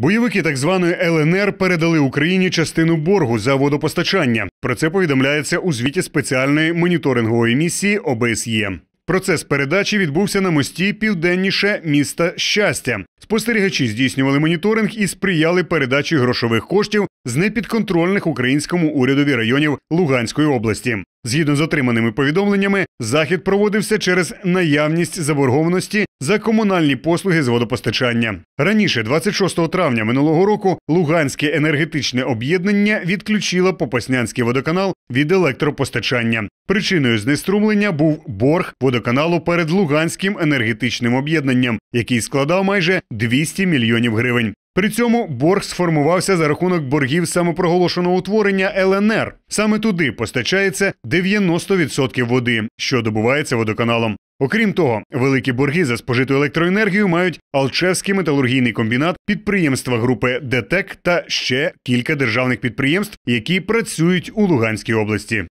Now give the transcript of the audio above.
Бойовики так званої ЛНР передали Україні частину боргу за водопостачання. Про це повідомляється у звіті спеціальної моніторингової місії ОБСЄ. Процес передачі відбувся на мості південніше міста щастя. Спостерігачі здійснювали моніторинг і сприяли передачі грошових коштів з непідконтрольних українському урядові районів Луганської області. Згідно з отриманими повідомленнями, захід проводився через наявність заборгованості за комунальні послуги з водопостачання. Раніше, 26 травня минулого року, Луганське енергетичне об'єднання відключило Попаснянський водоканал від електропостачання. Причиною знеструмлення був борг водоканалу перед Луганським енергетичним об'єднанням, який складав майже 200 мільйонів гривень. При цьому борг сформувався за рахунок боргів самопроголошеного утворення ЛНР. Саме туди постачається 90% води, що добувається водоканалом. Окрім того, великі борги за спожиту електроенергію мають Алчевський металургійний комбінат, підприємства групи ДТЕК та ще кілька державних підприємств, які працюють у Луганській області.